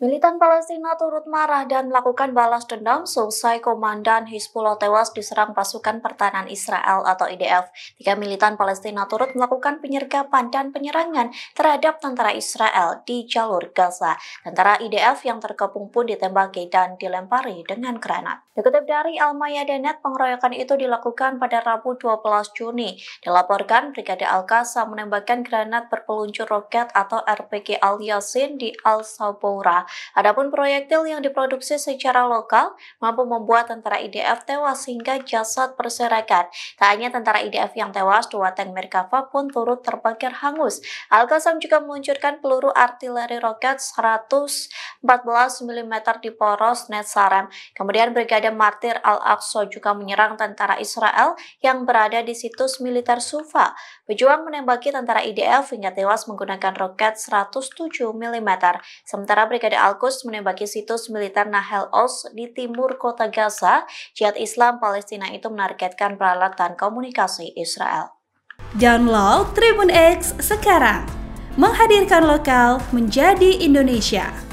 Militan Palestina turut marah dan melakukan balas dendam selesai komandan Hizbullah tewas diserang pasukan pertahanan Israel atau IDF. Tiga militan Palestina turut melakukan penyergapan dan penyerangan terhadap tentara Israel di jalur Gaza. Tentara IDF yang terkepung pun ditembaki dan dilempari dengan granat. Dikutip dari Denet, pengeroyokan itu dilakukan pada Rabu 12 Juni. Dilaporkan Brigade Al-Qassam menembakkan granat berpeluncur roket atau RPG Al-Yasin di Al-Saboura Adapun proyektil yang diproduksi secara lokal mampu membuat tentara IDF tewas hingga jasad berserakan. Tak hanya tentara IDF yang tewas, dua tank Merkava pun turut terbakar hangus. Al-Qassam juga meluncurkan peluru artileri roket 100 14 mm di poros Netsarem. Kemudian Brigade Martir Al-Aqsa juga menyerang tentara Israel yang berada di situs militer Sufa. Pejuang menembaki tentara IDF hingga tewas menggunakan roket 107 mm. Sementara Brigade Al-Quds menembaki situs militer Nahel Oz di timur kota Gaza. Jihad Islam Palestina itu menargetkan peralatan komunikasi Israel. Download Tribun X sekarang. Menghadirkan lokal menjadi Indonesia.